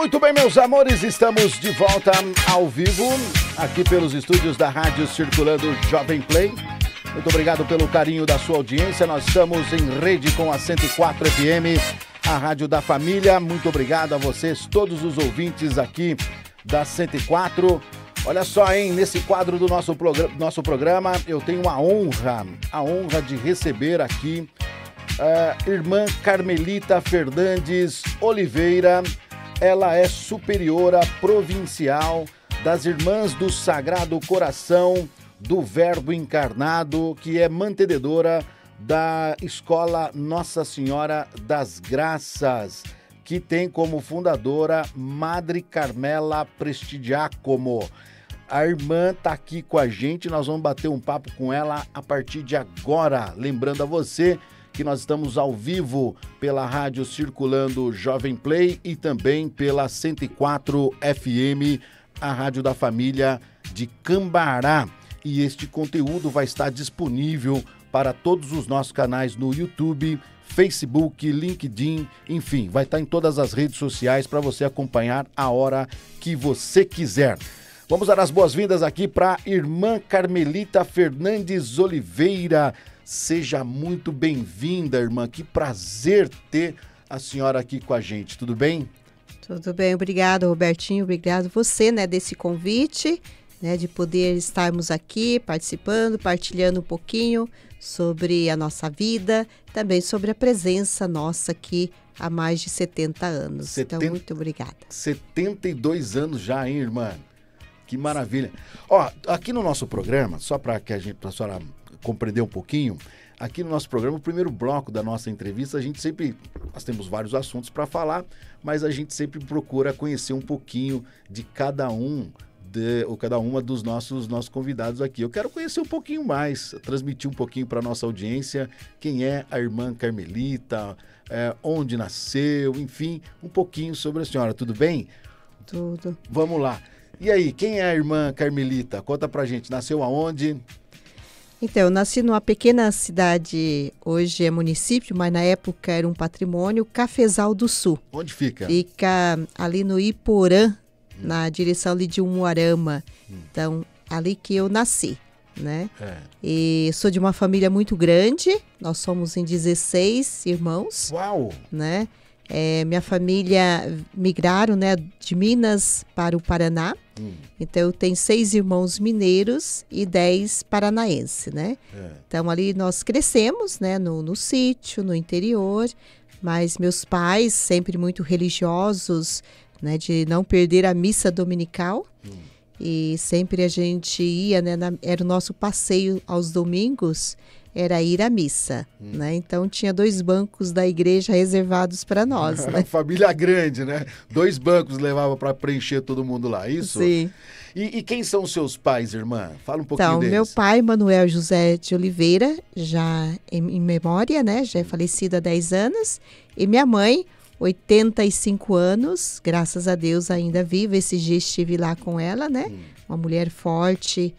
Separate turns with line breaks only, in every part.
Muito bem, meus amores, estamos de volta ao vivo aqui pelos estúdios da Rádio Circulando Jovem Play. Muito obrigado pelo carinho da sua audiência. Nós estamos em rede com a 104 FM, a Rádio da Família. Muito obrigado a vocês, todos os ouvintes aqui da 104. Olha só, hein, nesse quadro do nosso, progr nosso programa, eu tenho a honra, a honra de receber aqui a ah, irmã Carmelita Fernandes Oliveira ela é superiora provincial das Irmãs do Sagrado Coração do Verbo Encarnado, que é mantenedora da Escola Nossa Senhora das Graças, que tem como fundadora Madre Carmela Prestigiacomo. A irmã está aqui com a gente, nós vamos bater um papo com ela a partir de agora. Lembrando a você que nós estamos ao vivo pela rádio circulando Jovem Play e também pela 104 FM, a rádio da família de Cambará. E este conteúdo vai estar disponível para todos os nossos canais no YouTube, Facebook, LinkedIn, enfim, vai estar em todas as redes sociais para você acompanhar a hora que você quiser. Vamos dar as boas-vindas aqui para a irmã Carmelita Fernandes Oliveira. Seja muito bem-vinda, irmã. Que prazer ter a senhora aqui com a gente. Tudo bem?
Tudo bem. Obrigada, Robertinho. Obrigado você, né, desse convite, né, de poder estarmos aqui participando, partilhando um pouquinho sobre a nossa vida, também sobre a presença nossa aqui há mais de 70 anos. Então, setenta. então, muito obrigada.
72 anos já, hein, irmã? Que maravilha. Ó, aqui no nosso programa, só para que a gente, para a senhora compreender um pouquinho, aqui no nosso programa, o primeiro bloco da nossa entrevista, a gente sempre. Nós temos vários assuntos para falar, mas a gente sempre procura conhecer um pouquinho de cada um. De, ou cada uma dos nossos, nossos convidados aqui. Eu quero conhecer um pouquinho mais, transmitir um pouquinho para nossa audiência quem é a irmã Carmelita, é, onde nasceu, enfim, um pouquinho sobre a senhora. Tudo bem? Tudo. Vamos lá. E aí, quem é a irmã Carmelita? Conta para gente, nasceu aonde?
Então, eu nasci numa pequena cidade, hoje é município, mas na época era um patrimônio, Cafezal do Sul. Onde fica? Fica ali no Iporã, hum. na direção ali de Umuarama. Hum. Então, ali que eu nasci, né? É. E sou de uma família muito grande, nós somos em 16 irmãos. Uau! Né? É, minha família migraram né, de Minas para o Paraná. Hum. Então eu tenho seis irmãos mineiros e dez paranaenses, né? É. Então ali nós crescemos, né? No, no sítio, no interior. Mas meus pais sempre muito religiosos, né? De não perder a missa dominical. Hum. E sempre a gente ia, né? Na, era o nosso passeio aos domingos era ir à missa, hum. né? Então tinha dois bancos da igreja reservados para nós. Né?
Família grande, né? Dois bancos levava para preencher todo mundo lá, isso? Sim. E, e, quem são seus pais, irmã? Fala um pouquinho então, deles. meu
pai, Manuel José de Oliveira, já em, em memória, né? Já é falecido há 10 anos. E minha mãe, 85 anos, graças a Deus ainda viva. Esse dia estive lá com ela, né? Hum. Uma mulher forte,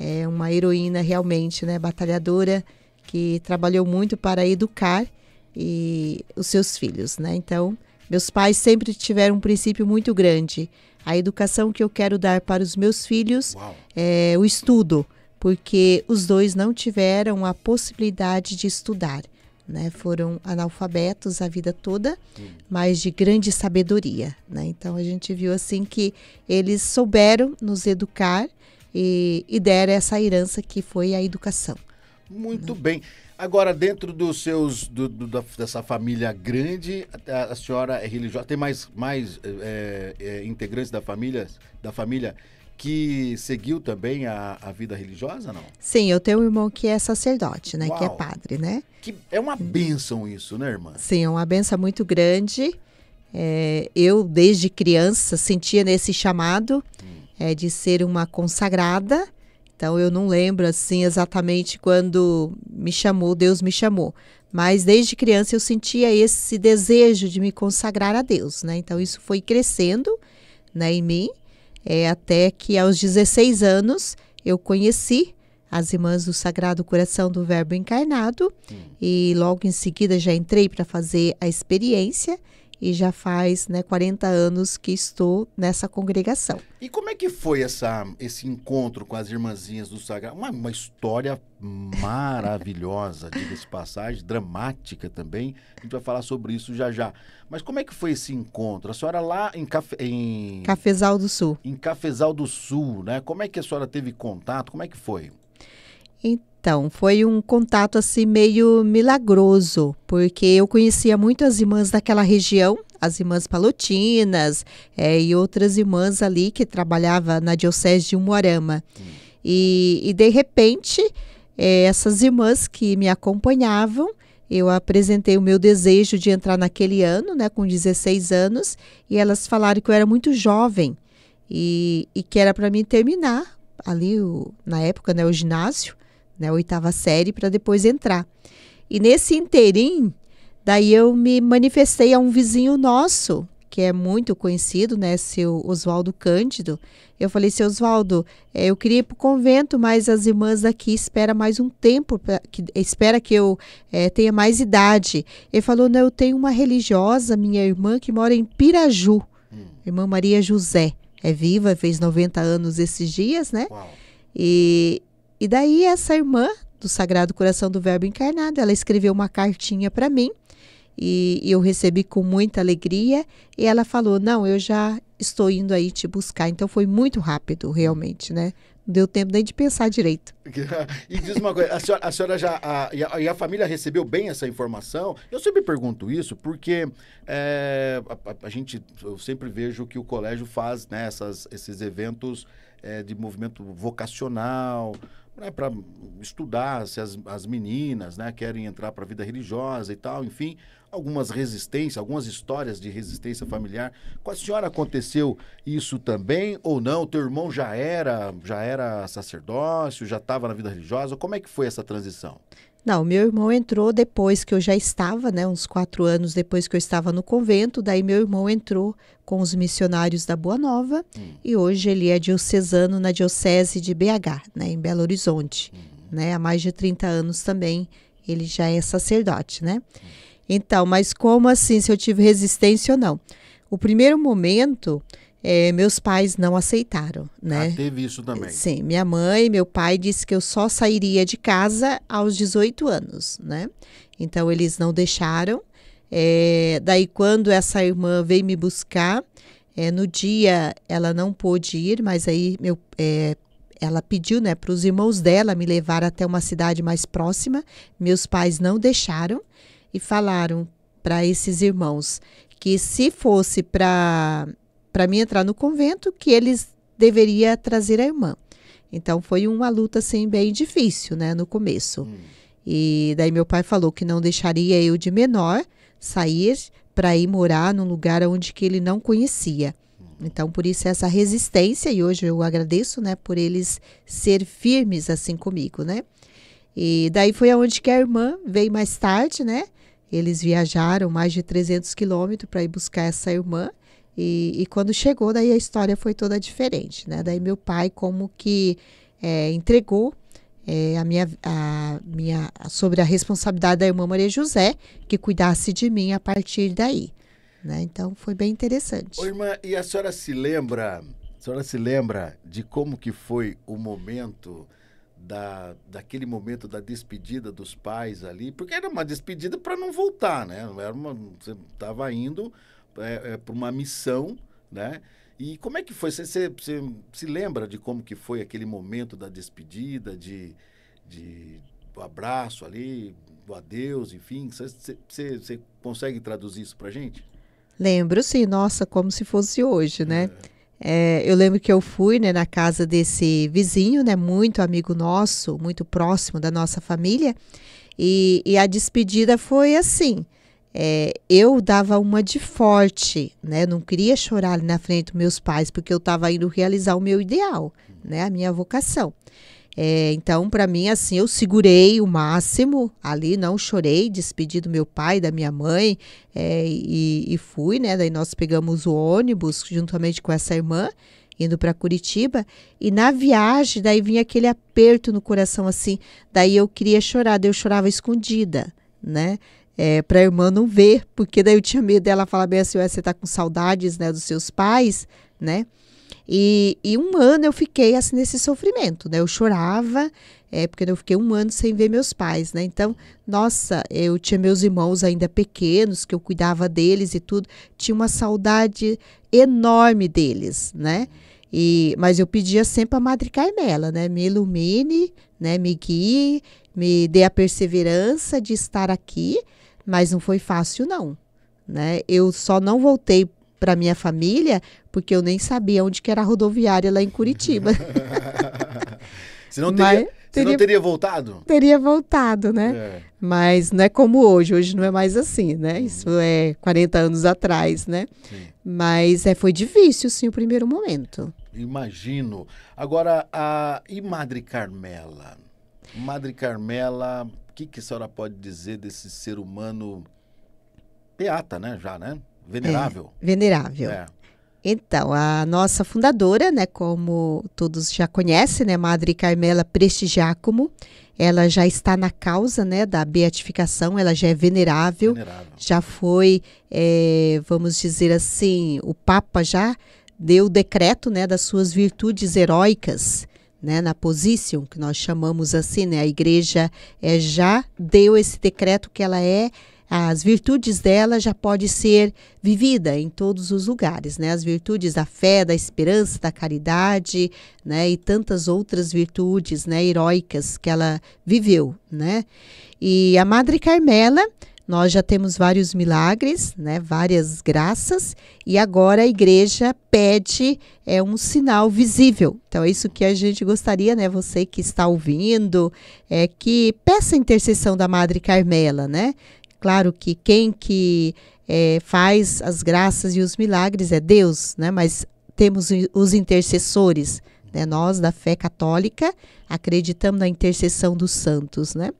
é uma heroína realmente, né? Batalhadora que trabalhou muito para educar e os seus filhos, né? Então, meus pais sempre tiveram um princípio muito grande. A educação que eu quero dar para os meus filhos Uau. é o estudo, porque os dois não tiveram a possibilidade de estudar. Né? Foram analfabetos a vida toda, mas de grande sabedoria. Né? Então a gente viu assim que eles souberam nos educar e, e deram essa herança que foi a educação.
Muito bem. Agora, dentro dos seus, do, do, dessa família grande, a, a, senhora é religiosa. Tem mais, mais é, é, integrantes da família, da família que seguiu também a, a vida religiosa, não?
Sim, eu tenho um irmão que é sacerdote, né? Uau. Que é padre, né? Que é uma
benção isso, né, irmã?
Sim, é uma benção muito grande. É, eu, desde criança, sentia nesse chamado hum. É, de ser uma consagrada. Então eu não lembro assim exatamente quando me chamou, Deus me chamou. Mas desde criança eu sentia esse desejo de me consagrar a Deus, né? Então isso foi crescendo, né, em mim, é, até que aos 16 anos eu conheci as irmãs do Sagrado Coração do Verbo Encarnado hum. e logo em seguida já entrei para fazer a experiência e já faz né, 40 anos que estou nessa congregação.
E como é que foi essa, esse encontro com as irmãzinhas do Sagrado? Uma, uma história maravilhosa, diga-se passagem, dramática também. A gente vai falar sobre isso já já. Mas como é que foi esse encontro? A senhora lá em, Cafe, em...
Cafezal do Sul.
Em Cafezal do Sul, né? Como é que a senhora teve contato? Como é que foi?
Então, então, foi um contato assim meio milagroso, porque eu conhecia muito as irmãs daquela região, as irmãs palotinas é, e outras irmãs ali que trabalhava na diocese de Umuarama. Hum. E, e, de repente, é, essas irmãs que me acompanhavam, eu apresentei o meu desejo de entrar naquele ano, né, com 16 anos, e elas falaram que eu era muito jovem e, e que era para mim terminar ali o, na época, né, o ginásio, né, oitava série, para depois entrar. E nesse inteirinho, daí eu me manifestei a um vizinho nosso, que é muito conhecido, né, seu Oswaldo Cândido. Eu falei, seu Oswaldo, eh, eu queria ir para o convento, mas as irmãs aqui espera mais um tempo, pra, que, espera que eu é, tenha mais idade. Ele falou, não, eu tenho uma religiosa, minha irmã, que mora em Piraju, hum. irmã Maria José. É viva, fez 90 anos esses dias, né? Uau. E e daí essa irmã do Sagrado Coração do Verbo Encarnado, ela escreveu uma cartinha para mim e eu recebi com muita alegria. E ela falou: Não, eu já estou indo aí te buscar. Então foi muito rápido, realmente, né? Não deu tempo nem de pensar direito.
e diz uma coisa: a senhora, a senhora já. A, e, a, e, a, família recebeu bem essa informação? Eu sempre pergunto isso porque é, a, a, gente. Eu sempre vejo que o colégio faz né, essas, esses eventos é, de movimento vocacional né, para estudar se as, as meninas né, querem entrar para a vida religiosa e tal, enfim, algumas resistências, algumas histórias de resistência familiar. Com a senhora aconteceu isso também ou não? O teu irmão já era, já era sacerdócio, já estava na vida religiosa? Como é que foi essa transição?
Não, meu irmão entrou depois que eu já estava, né, uns quatro anos depois que eu estava no convento. Daí meu irmão entrou com os missionários da Boa Nova hum. e hoje ele é diocesano na diocese de BH, né, em Belo Horizonte. Hum. Né, há mais de 30 anos também ele já é sacerdote, né? Hum. Então, mas como assim, se eu tive resistência ou não? O primeiro momento é, meus pais não aceitaram, né? Ah,
teve isso também.
Sim, minha mãe e meu pai disse que eu só sairia de casa aos 18 anos, né? Então eles não deixaram. É, daí quando essa irmã veio me buscar, é, no dia ela não pôde ir, mas aí meu, é, ela pediu né, para os irmãos dela me levar até uma cidade mais próxima. Meus pais não deixaram e falaram para esses irmãos que se fosse para para mim entrar no convento, que eles deveria trazer a irmã. Então foi uma luta assim bem difícil, né, no começo. Hum. E daí meu pai falou que não deixaria eu de menor sair para ir morar num lugar onde que ele não conhecia. Hum. Então por isso essa resistência e hoje eu agradeço, né, por eles ser firmes assim comigo, né? E daí foi aonde que a irmã veio mais tarde, né? Eles viajaram mais de 300 quilômetros para ir buscar essa irmã. E, e, quando chegou, daí a história foi toda diferente, né? Daí meu pai como que é, entregou é, a minha, a minha sobre a responsabilidade da irmã Maria José que cuidasse de mim a partir daí, né? Então foi bem interessante. Ô,
irmã, e a senhora se lembra? A senhora se lembra de como que foi o momento? da, daquele momento da despedida dos pais ali, porque era uma despedida para não voltar, né? Era uma, você estava indo é, é, para uma missão, né? E como é que foi? Você, se lembra de como que foi aquele momento da despedida, de, de do abraço ali, do adeus, enfim? Você, consegue traduzir isso para gente?
Lembro, sim. Nossa, como se fosse hoje, né? É. é, eu lembro que eu fui né, na casa desse vizinho, né, muito amigo nosso, muito próximo da nossa família, e, e a despedida foi assim é, eu dava uma de forte, né? não queria chorar ali na frente dos meus pais, porque eu estava indo realizar o meu ideal, né? A minha vocação. É, então, para mim, assim, eu segurei o máximo ali, não chorei, despedi do meu pai, da minha mãe, é, e, e, fui, né? Daí nós pegamos o ônibus juntamente com essa irmã, indo para Curitiba, e na viagem, daí vinha aquele aperto no coração, assim, daí eu queria chorar, daí eu chorava escondida, né? é, para a irmã não ver, porque daí eu tinha medo dela falar bem assim, você tá com saudades, né, dos seus pais, né? E, e um ano eu fiquei assim nesse sofrimento, né? Eu chorava, é, porque eu fiquei um ano sem ver meus pais, né? Então, nossa, eu tinha meus irmãos ainda pequenos, que eu cuidava deles e tudo, tinha uma saudade enorme deles, né? E, mas eu pedia sempre a Madre Carmela, né? Me ilumine, né? Me guie me dê a perseverança de estar aqui, mas não foi fácil não, né? Eu só não voltei para minha família porque eu nem sabia onde que era a rodoviária lá em Curitiba. Você não teria, mas, teria, não teria
voltado?
Teria voltado, né? É. Mas não é como hoje, hoje não é mais assim, né? Uhum. Isso é 40 anos atrás, né? Sim. Mas é, foi difícil, sim, o primeiro momento.
Imagino. Agora, a... e Madre Carmela? Madre Carmela, o que, que a senhora pode dizer desse ser humano beata, né? Já, né? Venerável. É, venerável. É.
Então, a nossa fundadora, né, como todos já conhecem, né, Madre Carmela Prestigiacomo, ela já está na causa, né, da beatificação, ela já é venerável, venerável. já foi, é, vamos dizer assim, o Papa já deu o decreto, né, das suas virtudes heróicas, né, na posição que nós chamamos assim, né, a igreja é, já deu esse decreto que ela é, as virtudes dela já pode ser vivida em todos os lugares, né? As virtudes da fé, da esperança, da caridade, né, e tantas outras virtudes, né, heróicas que ela viveu, né? E a Madre Carmela, nós já temos vários milagres, né, várias graças, e agora a igreja pede é, um sinal visível. Então é isso que a gente gostaria, né, você que está ouvindo, é que peça a intercessão da Madre Carmela, né? Claro que quem que é, faz as graças e os milagres é Deus, né? Mas temos os intercessores, né? Nós da fé católica acreditamos na intercessão dos santos, né?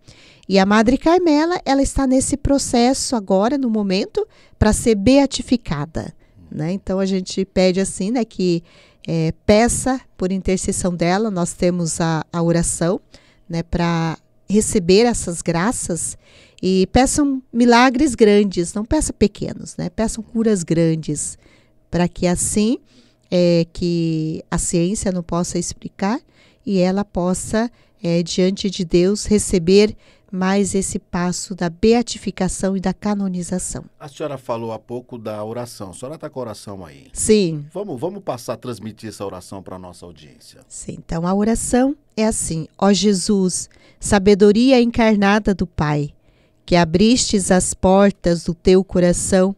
E a Madre Carmela, ela está nesse processo agora, no momento, para ser beatificada. Né? Então a gente pede assim, né, que é, peça por intercessão dela, nós temos a, a oração, né, para receber essas graças e peçam milagres grandes, não peça pequenos, né? Peçam curas grandes, para que assim é, que a ciência não possa explicar e ela possa é, diante de Deus receber mais esse passo da beatificação e da canonização.
A senhora falou há pouco da oração. A senhora está com a oração aí. Sim. Vamos, vamos passar a transmitir essa oração para a nossa audiência.
Sim, então a oração é assim: Ó Jesus, sabedoria encarnada do Pai, que abristes as portas do teu coração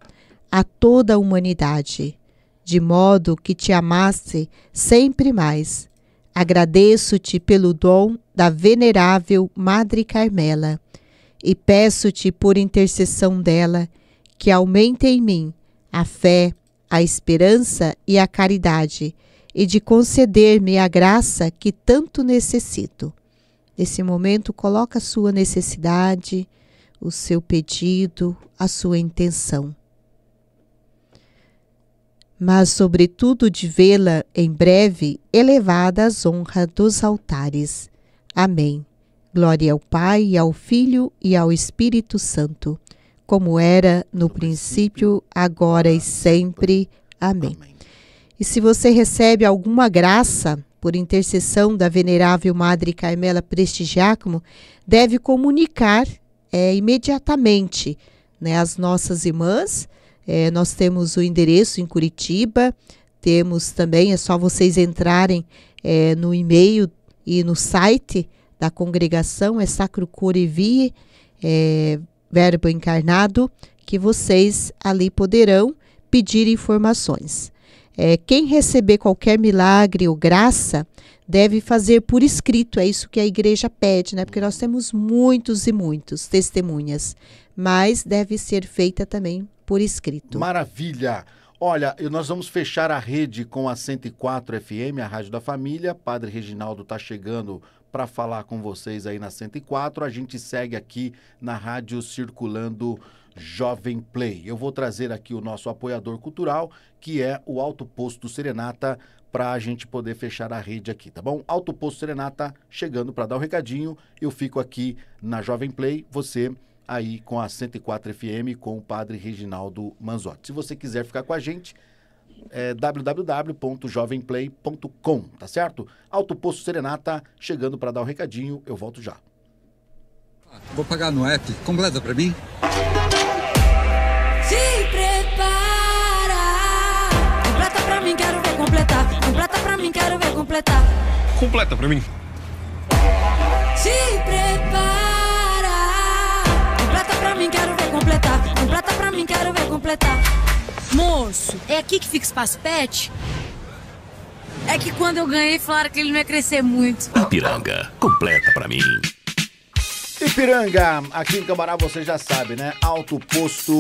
a toda a humanidade, de modo que te amasse sempre mais. Agradeço-te pelo dom da Venerável Madre Carmela, e peço-te, por intercessão dela, que aumente em mim a fé, a esperança e a caridade, e de conceder-me a graça que tanto necessito. Nesse momento, coloca a sua necessidade, o seu pedido, a sua intenção. Mas, sobretudo, de vê-la em breve elevada às honras dos altares Amém. Glória ao Pai, ao Filho e ao Espírito Santo, como era no princípio, agora e sempre. Amém. E se você recebe alguma graça por intercessão da venerável Madre Carmela Prestigiacomo, deve comunicar é, imediatamente né, as nossas irmãs. É, nós temos o endereço em Curitiba, temos também, é só vocês entrarem é, no e-mail e no site da congregação é Sacro Corevi, é, Verbo Encarnado, que vocês ali poderão pedir informações. É, quem receber qualquer milagre ou graça deve fazer por escrito, é isso que a igreja pede, né? Porque nós temos muitos e muitos testemunhas, mas deve ser feita também por escrito.
Maravilha! Olha, nós vamos fechar a rede com a 104 FM, a Rádio da Família. Padre Reginaldo está chegando para falar com vocês aí na 104. A gente segue aqui na Rádio Circulando Jovem Play. Eu vou trazer aqui o nosso apoiador cultural, que é o Alto Posto Serenata, para a gente poder fechar a rede aqui, tá bom? Alto Posto Serenata chegando para dar o um recadinho. Eu fico aqui na Jovem Play. Você aí com a 104 FM com o padre Reginaldo Manzotti. Se você quiser ficar com a gente, é www.jovemplay.com, tá certo? Alto Poço Serenata, chegando para dar o um recadinho, eu volto já. Vou pagar no app, completa para mim? Se prepara, completa para mim, quero ver completar, completa para mim, quero ver completar. Completa para mim. Se prepara
mim, quero ver completar. Completa pra mim, quero ver completar. Moço, é aqui que fica espaço pet? É que quando eu ganhei falaram que ele não ia crescer muito.
Ipiranga, completa pra mim. Ipiranga, aqui em Cambará você já sabe, né? Alto Posto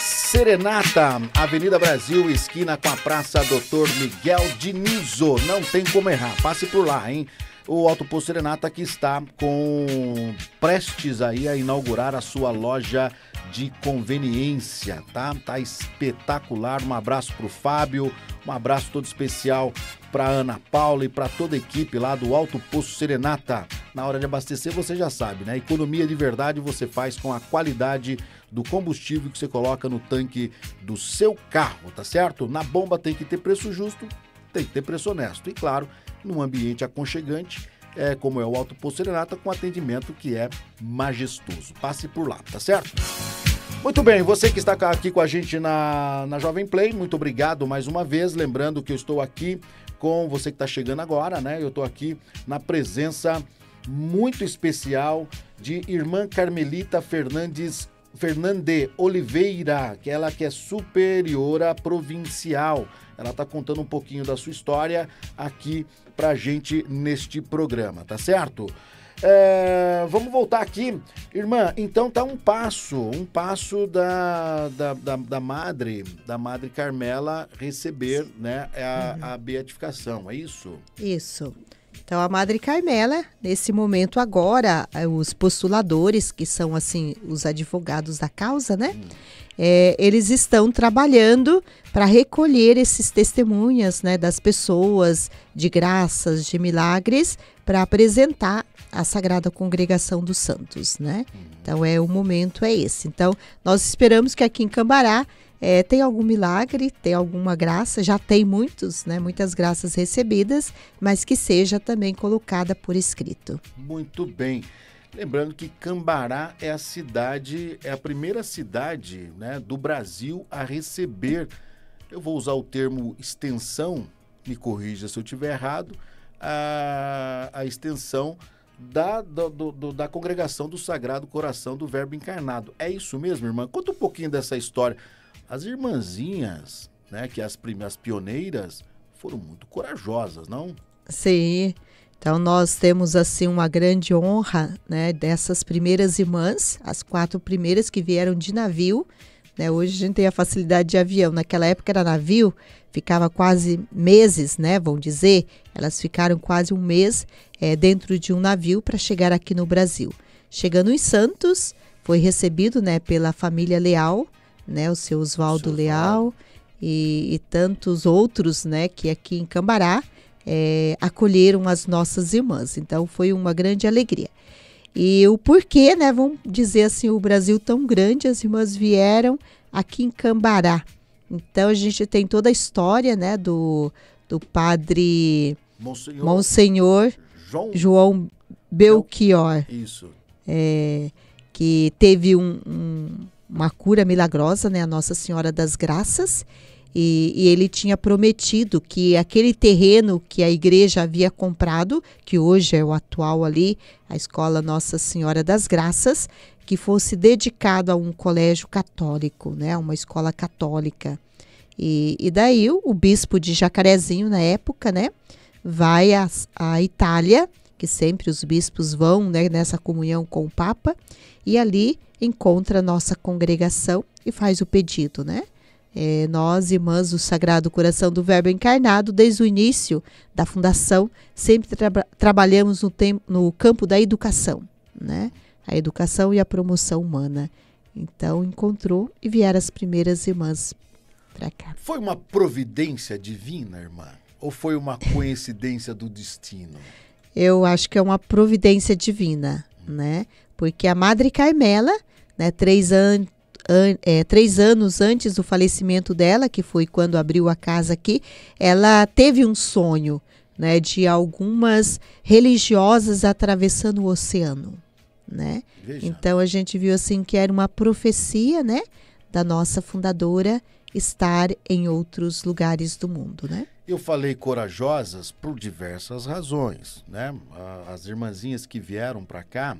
Serenata, Avenida Brasil, esquina com a Praça Doutor Miguel Dinizo. Não tem como errar, passe por lá, hein? o Alto Posto Serenata que está com prestes aí a inaugurar a sua loja de conveniência, tá? Tá espetacular. Um abraço pro Fábio, um abraço todo especial para Ana Paula e para toda a equipe lá do Alto Poço Serenata. Na hora de abastecer, você já sabe, né? Economia de verdade você faz com a qualidade do combustível que você coloca no tanque do seu carro, tá certo? Na bomba tem que ter preço justo, tem que ter preço honesto e claro, num ambiente aconchegante, é, como é o Alto Poço com atendimento que é majestoso. Passe por lá, tá certo? Muito bem, você que está aqui com a gente na, na Jovem Play, muito obrigado mais uma vez. Lembrando que eu estou aqui com você que está chegando agora, né? Eu estou aqui na presença muito especial de irmã Carmelita Fernandes Fernandes Oliveira, que é ela que é superiora provincial ela está contando um pouquinho da sua história aqui pra gente neste programa, tá certo? É, vamos voltar aqui. Irmã, então tá um passo, um passo da, da, da, da madre, da madre Carmela receber né, a, uhum. a beatificação, é isso?
Isso. Então, a Madre Carmela, nesse momento agora, eh, os postuladores, que são assim os advogados da causa, né? É, eles estão trabalhando para recolher esses testemunhas né, das pessoas, de graças, de milagres, para apresentar a Sagrada Congregação dos Santos, né? Hum. Então, é o momento é esse. Então, nós esperamos que aqui em Cambará é, tem algum milagre, tem alguma graça, já tem muitos, né, muitas graças recebidas, mas que seja também colocada por escrito.
Muito bem. Lembrando que Cambará é a cidade, é a primeira cidade né, do Brasil a receber, eu vou usar o termo extensão, me corrija se eu estiver errado, a, a extensão da, do, do, da congregação do Sagrado Coração do Verbo Encarnado. É isso mesmo, irmã? Conta um pouquinho dessa história. As irmãzinhas, né, que as primeiras pioneiras, foram muito corajosas, não?
Sim. Então nós temos assim uma grande honra, né, dessas primeiras irmãs, as quatro primeiras que vieram de navio, né? Hoje a gente tem a facilidade de avião, naquela época era navio, ficava quase meses, né, vão dizer, elas ficaram quase um mês é, dentro de um navio para chegar aqui no Brasil. Chegando em Santos, foi recebido, né, pela família Leal, né, o seu Oswaldo Leal e, e, tantos outros, né, que aqui em Cambará é, acolheram as nossas irmãs. Então foi uma grande alegria. E o porquê, né, vamos dizer assim, o Brasil tão grande, as irmãs vieram aqui em Cambará. Então a gente tem toda a história, né, do, do padre Monsenhor, Monsenhor João, João Belchior. Isso. É, que teve um, um uma cura milagrosa, né, a Nossa Senhora das Graças, e, e, ele tinha prometido que aquele terreno que a igreja havia comprado, que hoje é o atual ali, a escola Nossa Senhora das Graças, que fosse dedicado a um colégio católico, né, uma escola católica. E, e daí o, o, bispo de Jacarezinho, na época, né, vai à Itália, que sempre os bispos vão né, nessa comunhão com o Papa, e ali encontra a nossa congregação e faz o pedido, né? É, nós, irmãs do Sagrado Coração do Verbo Encarnado, desde o início da fundação, sempre tra trabalhamos no, no, campo da educação, né? A educação e a promoção humana. Então, encontrou e vieram as primeiras irmãs para cá.
Foi uma providência divina, irmã? Ou foi uma coincidência do destino?
Eu acho que é uma providência divina, né? Porque a Madre Carmela né, três, an, an, é, três anos antes do falecimento dela, que foi quando abriu a casa aqui, ela teve um sonho né, de algumas religiosas atravessando o oceano. Né? Então a gente viu assim que era uma profecia né, da nossa fundadora estar em outros lugares do mundo. Né?
Eu falei corajosas por diversas razões. Né? As irmãzinhas que vieram para cá,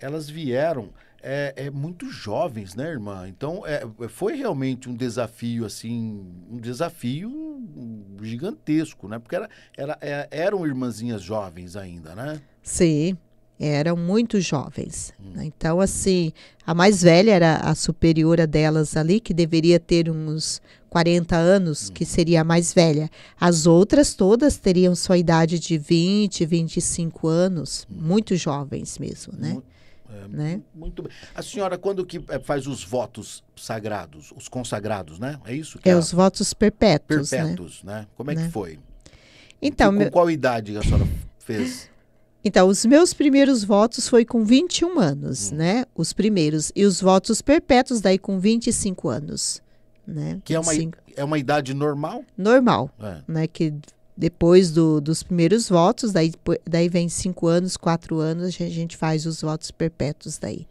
elas vieram é, é muito jovens, né, irmã? Então, é, é, foi realmente um desafio, assim, um desafio gigantesco, né? Porque era, era, é, eram irmãzinhas jovens ainda, né?
Sim, eram muito jovens. Hum. Né? Então, assim, a mais velha era a superiora delas ali, que deveria ter uns 40 anos, hum. que seria a mais velha. As outras todas teriam sua idade de 20, 25 anos, hum. muito jovens mesmo, né? né? Muito bem.
A senhora, quando que eh, faz os votos sagrados, os consagrados, né? É isso? É, é, os
votos perpétuos. Né? Perpétuos,
né? né? Como é né? que foi? Então, com meu... qual idade a senhora fez?
Então, os meus primeiros votos foi com 21 anos, hum. né? Os primeiros. E os votos perpétuos, daí com 25 anos. Né? Que é uma,
é uma idade normal?
Normal. É. Né? Que depois do, dos primeiros votos, daí, daí vem cinco anos, quatro anos, a gente faz os votos perpétuos daí.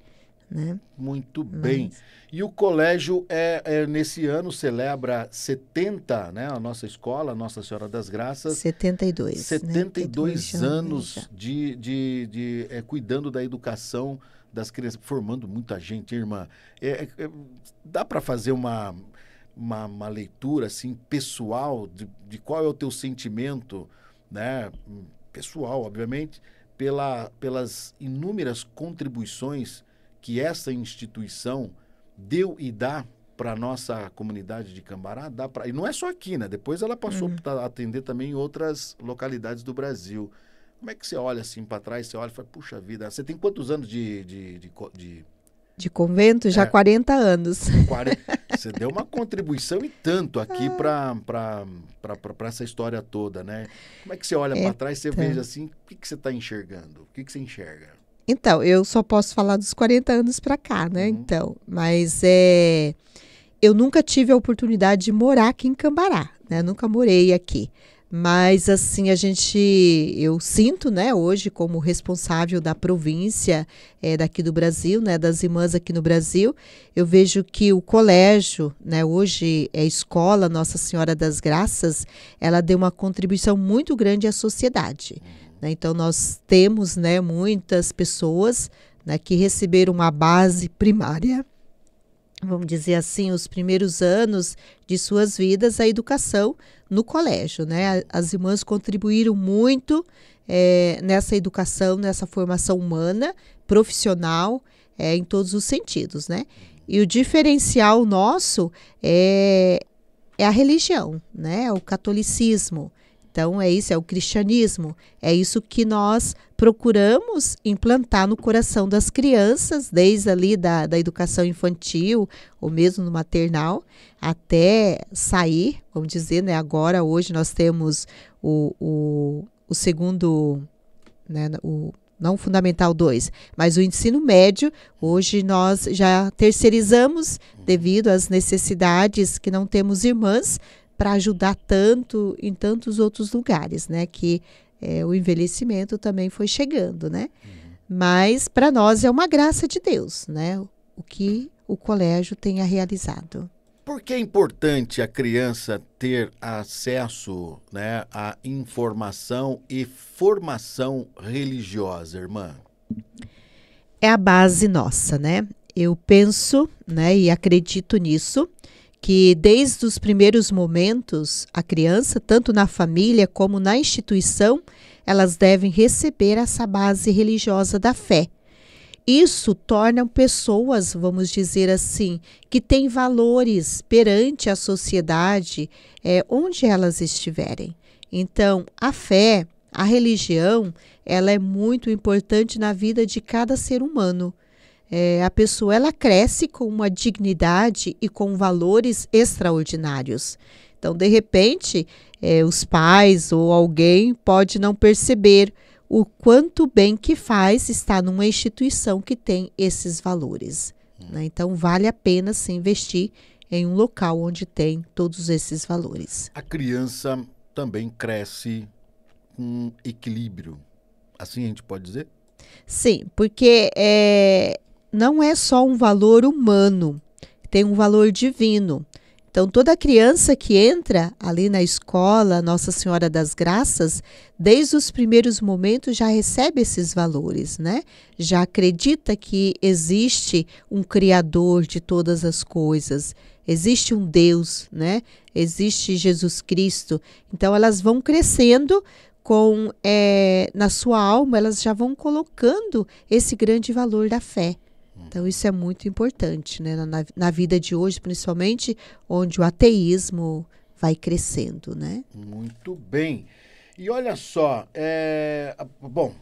Né? Muito Mas... bem.
E o colégio, é, é, nesse ano, celebra 70, né? A nossa escola, Nossa Senhora das Graças.
72.
72 né? É anos de, de, de é, cuidando da educação das crianças, formando muita gente, irmã. É, é, dá para fazer uma uma, uma leitura assim pessoal de, de qual é o teu sentimento, né? Pessoal, obviamente, pela, pelas inúmeras contribuições que essa instituição deu e dá para nossa comunidade de Cambará, dá para e não é só aqui, né? Depois ela passou uhum. a atender também outras localidades do Brasil. Como é que você olha assim para trás? Você olha e fala, puxa vida, você tem quantos anos de, de, de, de
de convento já há é. 40 anos.
Você deu uma contribuição e tanto aqui ah. para essa história toda, né? Como é que você olha é, para trás e veja assim, o que, que você está enxergando? O que, que você enxerga?
Então, eu só posso falar dos 40 anos para cá, né? Uhum. Então, mas é, eu nunca tive a oportunidade de morar aqui em Cambará, né? Eu nunca morei aqui. Mas assim, a gente, eu sinto, né, hoje como responsável da província é, daqui do Brasil, né, das irmãs aqui no Brasil, eu vejo que o colégio, né, hoje é escola Nossa Senhora das Graças, ela deu uma contribuição muito grande à sociedade. Né? Então nós temos, né, muitas pessoas né, que receberam uma base primária vamos dizer assim, os primeiros anos de suas vidas, a educação no colégio. Né? As irmãs contribuíram muito é, nessa educação, nessa formação humana, profissional, é, em todos os sentidos. Né? E o diferencial nosso é, é a religião, né? o catolicismo. Então, é isso, é o cristianismo. É isso que nós procuramos implantar no coração das crianças, desde ali da, da educação infantil, ou mesmo no maternal, até sair, vamos dizer, né? Agora, hoje, nós temos o, o, o segundo, né? O, não o Fundamental 2, mas o ensino médio, hoje nós já terceirizamos devido às necessidades que não temos irmãs, para ajudar tanto em tantos outros lugares, né? Que é, o envelhecimento também foi chegando, né? Uhum. Mas para nós é uma graça de Deus, né? O que o colégio tenha realizado.
Por que é importante a criança ter acesso né, à informação e formação religiosa, irmã?
É a base nossa, né? Eu penso né, e acredito nisso, que desde os primeiros momentos, a criança, tanto na família como na instituição, elas devem receber essa base religiosa da fé. Isso torna pessoas, vamos dizer assim, que têm valores perante a sociedade, é, onde elas estiverem. Então, a fé, a religião, ela é muito importante na vida de cada ser humano. É, a pessoa ela cresce com uma dignidade e com valores extraordinários. Então, de repente, é, os pais ou alguém pode não perceber o quanto bem que faz estar numa instituição que tem esses valores. Hum. Né? Então, vale a pena se investir em um local onde tem todos esses valores.
A criança também cresce com equilíbrio, assim a gente pode dizer?
Sim, porque é, não é só um valor humano, tem um valor divino. Então, toda criança que entra ali na escola Nossa Senhora das Graças, desde os primeiros momentos já recebe esses valores, né? Já acredita que existe um Criador de todas as coisas, existe um Deus, né? Existe Jesus Cristo. Então, elas vão crescendo com é, na sua alma, elas já vão colocando esse grande valor da fé. Então, isso é muito importante né? na, na vida de hoje, principalmente onde o ateísmo vai crescendo. Né? Muito
bem. E olha só, é, bom,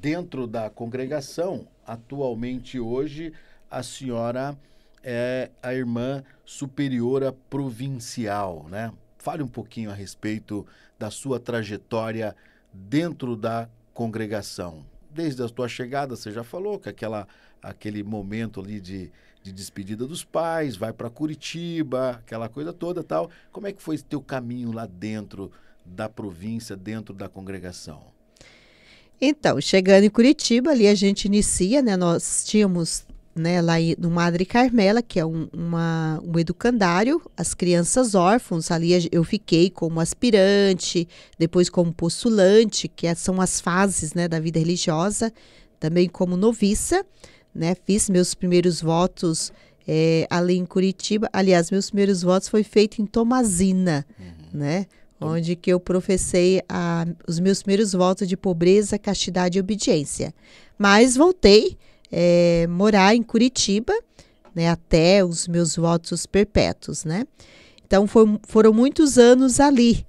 dentro da congregação, atualmente hoje, a senhora é a irmã superiora provincial, né? Fale um pouquinho a respeito da sua trajetória dentro da congregação. Desde a sua chegada, você já falou que aquela aquele momento ali de, de despedida dos pais, vai para Curitiba, aquela coisa toda tal. Como é que foi teu caminho lá dentro da província, dentro da congregação?
Então, chegando em Curitiba, ali a gente inicia, né? Nós tínhamos né, lá no Madre Carmela, que é um, uma, um educandário, as crianças órfãos. Ali eu fiquei como aspirante, depois como postulante, que é, são as fases né, da vida religiosa, também como noviça né? Fiz meus primeiros votos é, ali em Curitiba. Aliás, meus primeiros votos foi feito em Tomazina, uhum. né? Onde que eu professei a, os meus primeiros votos de pobreza, castidade e obediência. Mas voltei é, morar em Curitiba, né? Até os meus votos perpétuos, né? Então foi, foram muitos anos ali,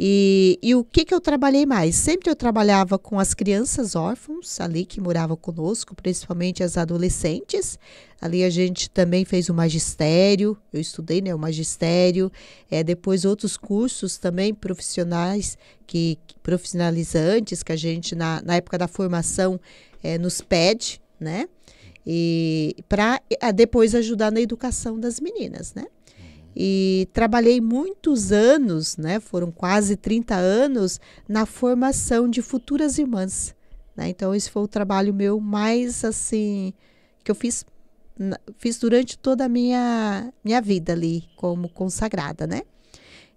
e, e o que, que eu trabalhei mais? Sempre eu trabalhava com as crianças órfãos ali que moravam conosco, principalmente as adolescentes. Ali a gente também fez o magistério, eu estudei né, o magistério, é, depois outros cursos também profissionais, que, que profissionalizantes, que a gente na, na época da formação é, nos pede, né? E para ah, depois ajudar na educação das meninas, né? e trabalhei muitos anos, né, foram quase 30 anos, na formação de futuras irmãs. Né? Então, esse foi o trabalho meu mais assim que eu fiz fiz durante toda a minha minha vida ali como consagrada, né?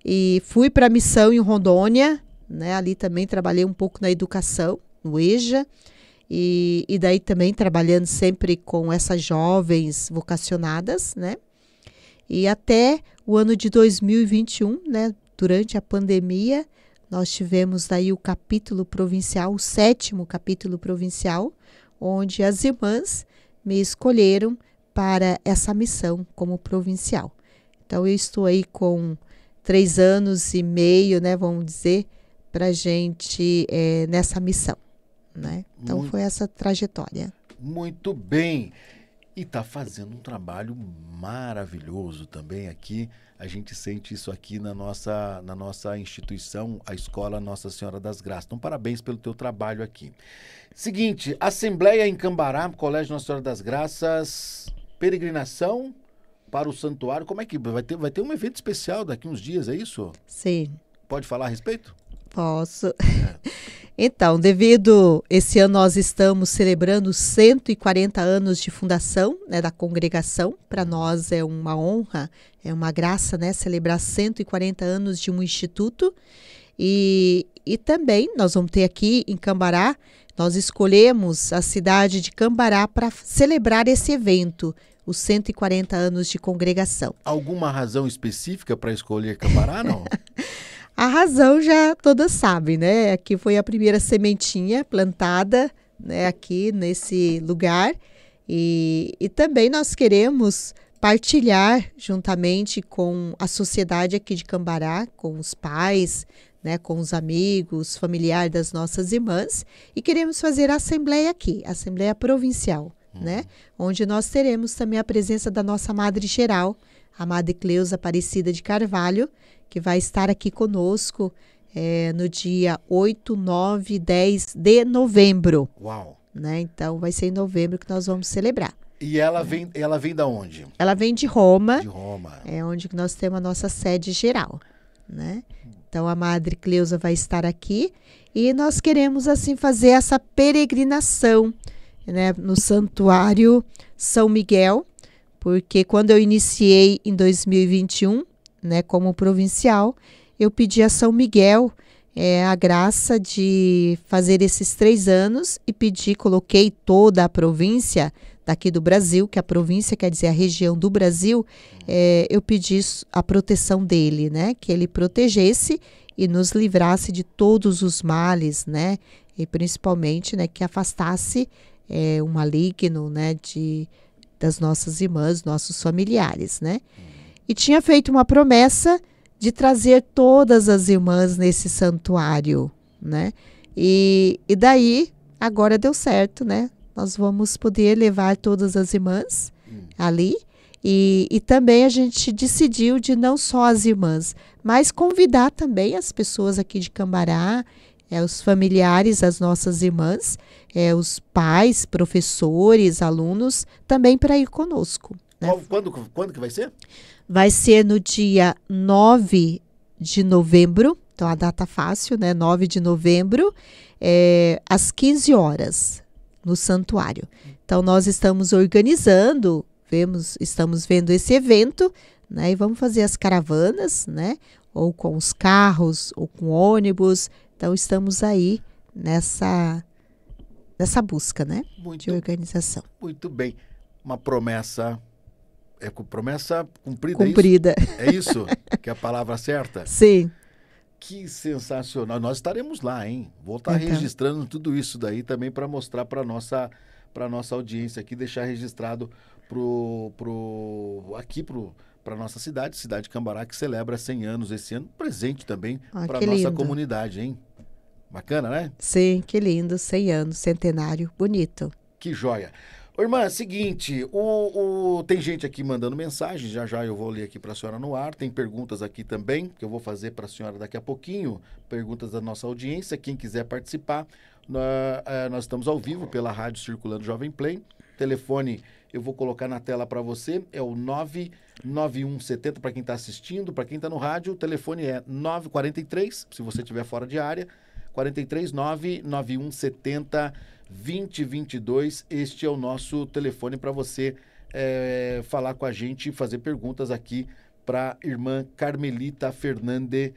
E fui para a missão em Rondônia, né? Ali também trabalhei um pouco na educação, no EJA. E, e daí também trabalhando sempre com essas jovens vocacionadas, né? E até o ano de 2021, né, durante a pandemia, nós tivemos daí o capítulo provincial, o sétimo capítulo provincial, onde as irmãs me escolheram para essa missão como provincial. Então eu estou aí com três anos e meio, né, vamos dizer, para gente é, nessa missão, né? Então muito, foi essa trajetória.
Muito bem e está fazendo um trabalho maravilhoso também aqui. A gente sente isso aqui na nossa, na nossa instituição, a Escola Nossa Senhora das Graças. Então, parabéns pelo teu trabalho aqui. Seguinte, Assembleia em Cambará, Colégio Nossa Senhora das Graças, peregrinação para o santuário. Como é que vai ter, vai ter um evento especial daqui uns dias, é isso?
Sim. Pode
falar a respeito?
Posso. É. Então, devido esse ano nós estamos celebrando 140 anos de fundação né, da congregação. Para nós é uma honra, é uma graça, né, celebrar 140 anos de um instituto. E, e também nós vamos ter aqui em Cambará, nós escolhemos a cidade de Cambará para celebrar esse evento, os 140 anos de congregação.
Alguma razão específica para escolher Cambará,
não? A razão já todas sabem, né? Aqui foi a primeira sementinha plantada né, aqui nesse lugar. E, e também nós queremos partilhar juntamente com a sociedade aqui de Cambará, com os pais, né, com os amigos, familiares das nossas irmãs, e queremos fazer a assembleia aqui, a assembleia provincial, uhum. né, onde nós teremos também a presença da nossa madre geral, a Madre Cleusa Aparecida de Carvalho, que vai estar aqui conosco é, no dia 8, 9 10 de novembro. Uau! Né? Então, vai ser em novembro que nós vamos celebrar.
E ela né? vem, ela vem da onde?
Ela vem de Roma. De Roma. É onde nós temos a nossa sede geral, né? Então a Madre Cleusa vai estar aqui e nós queremos assim fazer essa peregrinação, né, no Santuário São Miguel, porque quando eu iniciei em 2021, né, como provincial, eu pedi a São Miguel é, a graça de fazer esses três anos e pedi, coloquei toda a província daqui do Brasil, que a província quer dizer a região do Brasil, é, eu pedi a proteção dele, né, que ele protegesse e nos livrasse de todos os males, né, e principalmente, né, que afastasse é, um maligno, né, de das nossas irmãs, nossos familiares, né? Uhum e tinha feito uma promessa de trazer todas as irmãs nesse santuário, né? E, e daí, agora deu certo, né? Nós vamos poder levar todas as irmãs hum. ali. E, e, também a gente decidiu de não só as irmãs, mas convidar também as pessoas aqui de Cambará, é, os familiares das nossas irmãs, é, os pais, professores, alunos, também para ir conosco.
Né? Quando, quando que vai ser?
vai ser no dia 9 de novembro, então a data fácil, né? 9 de novembro, é, às 15 horas, no santuário. Então nós estamos organizando, vemos, estamos vendo esse evento, né? E vamos fazer as caravanas, né? Ou com os carros, ou com ônibus. Então estamos aí nessa nessa busca, né? Muito, de organização.
Muito bem. Uma promessa é promessa cumprida. Cumprida. É isso? é isso? que é a palavra certa? Sim. Que sensacional. Nós estaremos lá, hein? Vou estar então. registrando tudo isso daí também para mostrar para nossa para nossa audiência aqui, deixar registrado pro, pro aqui pro para nossa cidade, cidade de Cambará, que celebra 100 anos esse ano, presente também ah, para nossa lindo. comunidade, hein? Bacana, né?
Sim, que lindo, 100 anos, centenário, bonito.
Que joia. Ô, irmã, seguinte, o, o, tem gente aqui mandando mensagem, já já eu vou ler aqui para a senhora no ar. Tem perguntas aqui também, que eu vou fazer para a senhora daqui a pouquinho. Perguntas da nossa audiência, quem quiser participar. É, nós, estamos ao vivo pela Rádio Circulando Jovem Play. Telefone eu vou colocar na tela para você, é o 99170 para quem está assistindo, para quem está no rádio, o telefone é 943, se você estiver fora de área, 439 9170 2022. Este é o nosso telefone para você é, falar com a gente e fazer perguntas aqui para irmã Carmelita Fernandes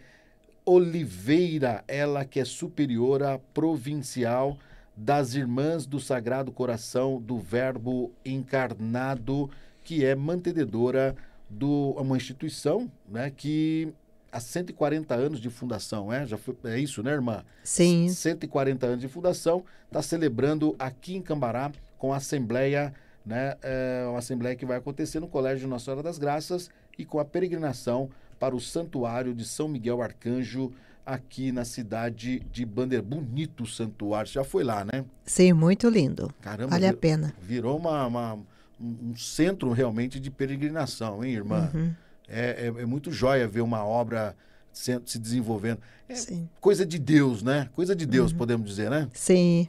Oliveira, ela que é superiora provincial das Irmãs do Sagrado Coração do Verbo Encarnado, que é mantenedora de uma instituição né, que há 140 anos de fundação, é? Já foi, é isso, né, irmã? Sim. 140 anos de fundação, está celebrando aqui em Cambará com a Assembleia, né? É, uma Assembleia que vai acontecer no Colégio Nossa Senhora das Graças e com a peregrinação para o Santuário de São Miguel Arcanjo, aqui na cidade de Bander. Bonito o santuário, Você já foi lá, né?
Sim, muito lindo.
Caramba, vale vir, a pena. Virou uma, uma, um centro realmente de peregrinação, hein, irmã? Uhum. É, é, é muito jóia ver uma obra se, se desenvolvendo. É Sim. coisa de Deus, né? Coisa de Deus, uhum. podemos dizer, né?
Sim.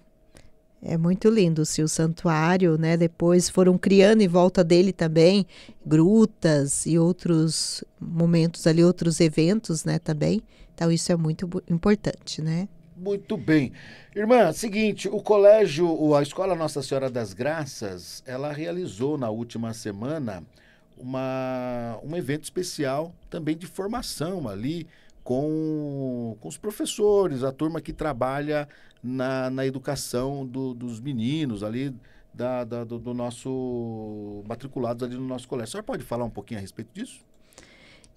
É muito lindo, se o santuário, né? Depois foram criando em volta dele também grutas e outros momentos ali, outros eventos, né? Também. Então isso é muito importante, né?
Muito bem. Irmã, seguinte, o colégio, a Escola Nossa Senhora das Graças, ela realizou na última semana uma, um evento especial também de formação ali com, com os professores, a turma que trabalha na, na educação do, dos meninos ali, da, da do, do, nosso matriculados ali no nosso colégio. A senhora pode falar um pouquinho a respeito disso?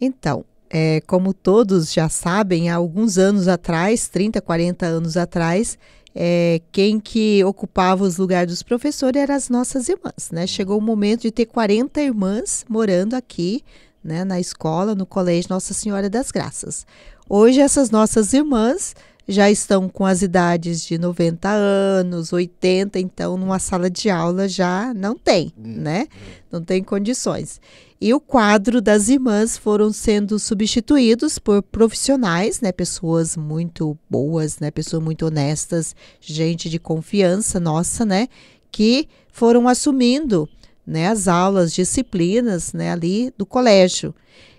Então, é, como todos já sabem, há alguns anos atrás, 30, 40 anos atrás, é, quem que ocupava os lugares dos professores eram as nossas irmãs, né? Chegou o momento de ter 40 irmãs morando aqui, né, na escola, no colégio Nossa Senhora das Graças. Hoje essas nossas irmãs já estão com as idades de 90 anos, 80, então numa sala de aula já não tem, hum. né? Não tem condições. E o quadro das irmãs foram sendo substituídos por profissionais, né, pessoas muito boas, né, pessoas muito honestas, gente de confiança nossa, né, que foram assumindo né, as aulas, disciplinas né, ali do colégio.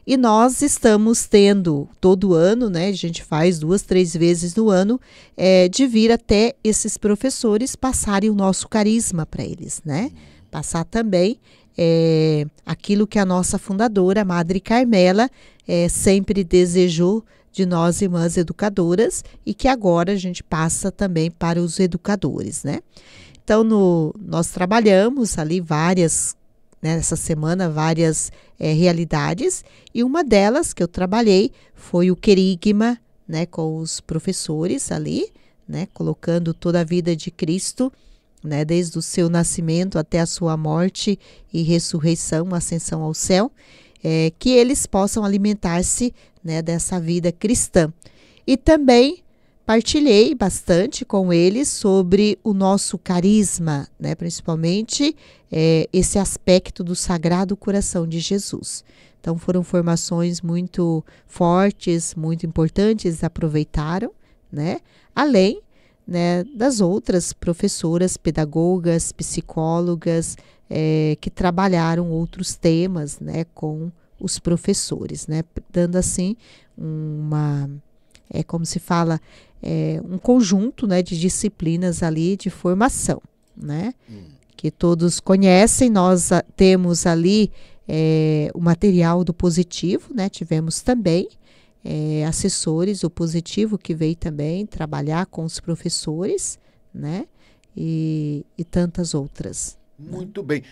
E nós estamos tendo todo ano, né? A gente faz duas, três vezes no ano, é, de vir até esses professores passarem o nosso carisma para eles, né? Passar também é, aquilo que a nossa fundadora, a Madre Carmela, é, sempre desejou de nós, irmãs educadoras, e que agora a gente passa também para os educadores, né? Então, no, nós trabalhamos ali várias né, nessa semana várias é, realidades e uma delas que eu trabalhei foi o querigma, né, com os professores ali, né, colocando toda a vida de Cristo, né, desde o seu nascimento até a sua morte e ressurreição, ascensão ao céu, é, que eles possam alimentar-se né, dessa vida cristã. E também partilhei bastante com eles sobre o nosso carisma, né? principalmente é, esse aspecto do Sagrado Coração de Jesus. Então foram formações muito fortes, muito importantes, aproveitaram, né? Além né, das outras professoras, pedagogas, psicólogas é, que trabalharam outros temas né, com os professores, né, dando assim uma é como se fala é, um conjunto né, de disciplinas ali de formação, né? Hum. Que todos conhecem, nós a, temos ali é, o material do positivo, né? Tivemos também é, assessores do positivo que veio também trabalhar com os professores, né? E, e tantas outras.
Muito né? bem.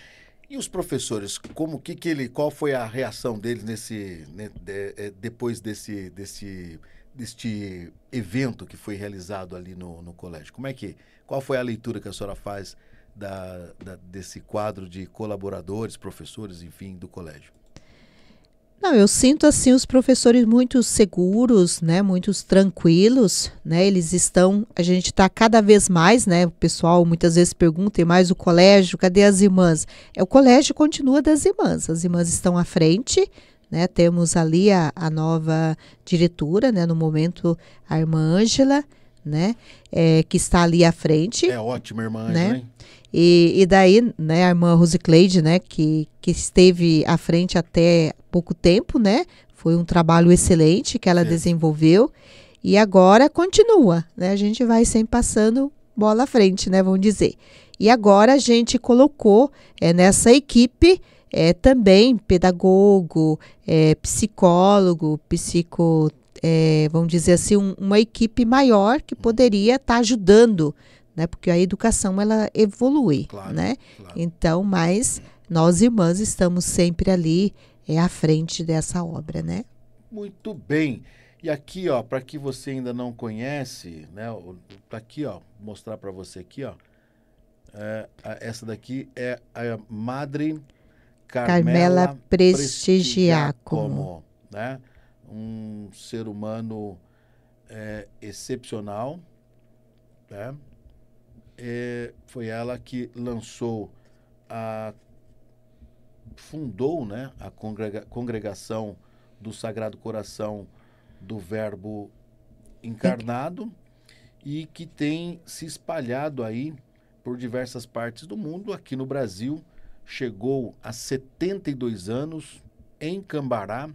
E os professores, como que, que ele, qual foi a reação deles nesse, né, de, é, depois desse, desse deste evento que foi realizado ali no, no colégio? Como é que, qual foi a leitura que a senhora faz da, da, desse quadro de colaboradores, professores, enfim, do colégio?
Não, eu sinto assim os professores muito seguros, né? Muito tranquilos, né? Eles estão, a gente está cada vez mais, né? O pessoal muitas vezes pergunta, e mais o colégio, cadê as irmãs? É o colégio continua das irmãs. As irmãs estão à frente, né? Temos ali a, a nova diretora, né? no momento, a irmã Ângela, né? É, que está ali à frente.
É ótima, irmã né?
e, e, daí, né, a irmã Rosicleide, né, que, que esteve à frente até pouco tempo, né? Foi um trabalho excelente que ela é. desenvolveu. E agora continua, né? A gente vai sempre passando bola à frente, né? Vamos dizer. E agora a gente colocou é, nessa equipe é também pedagogo, é, psicólogo, psico, é, vamos dizer assim, um, uma equipe maior que poderia estar tá ajudando, né? Porque a educação ela evolui, claro, né? Claro. Então, mas nós irmãs estamos sempre ali é, à frente dessa obra, né?
Muito bem. E aqui, ó, para que você ainda não conhece, né? Tá aqui, ó, mostrar para você aqui, ó. É, essa daqui é a Madre Carmela, Carmela Prestigiacomo. né? Um ser humano é, excepcional. Né? É, foi ela que lançou a fundou né, a congrega, congregação do Sagrado Coração do Verbo encarnado e que tem se espalhado aí por diversas partes do mundo, aqui no Brasil chegou a 72 anos em Cambará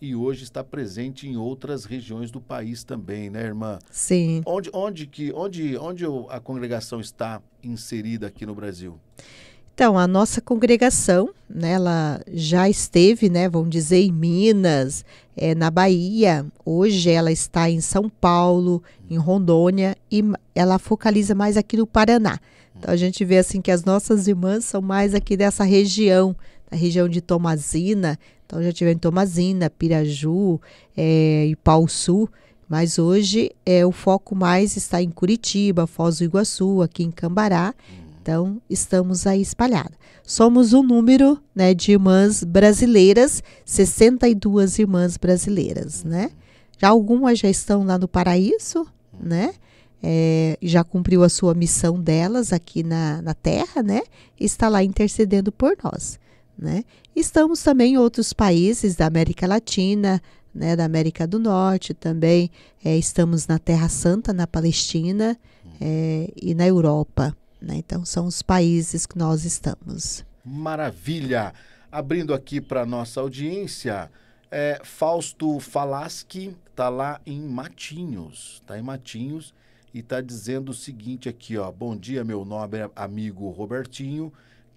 e hoje está presente em outras regiões do país também, né, irmã? Sim. Onde, onde, que, onde, onde a congregação está inserida aqui no Brasil? Sim.
Então, a nossa congregação, né, ela já esteve, né, vamos dizer, em Minas, é, na Bahia. Hoje ela está em São Paulo, em Rondônia e ela focaliza mais aqui no Paraná. Então a gente vê assim que as nossas irmãs são mais aqui dessa região, da região de Tomazina. Então já tivemos em Tomazina, Piraju, é, eh, Ipau Sul. Mas hoje é, o foco mais está em Curitiba, Foz do Iguaçu, aqui em Cambará. Uhum. Então, estamos aí espalhados. Somos um número né, de irmãs brasileiras, 62 irmãs brasileiras, né? Já algumas já estão lá no paraíso, né? É, já cumpriu a sua missão delas aqui na, na Terra, né? Está lá intercedendo por nós, né? Estamos também em outros países da América Latina, né, da América do Norte também, é, estamos na Terra Santa, na Palestina é, e na Europa. Né? Então, são os países que nós estamos.
Maravilha! Abrindo aqui para nossa audiência, é, Fausto Falaschi está lá em Matinhos, está em Matinhos e está dizendo o seguinte aqui, ó. Bom dia, meu nobre amigo Robertinho.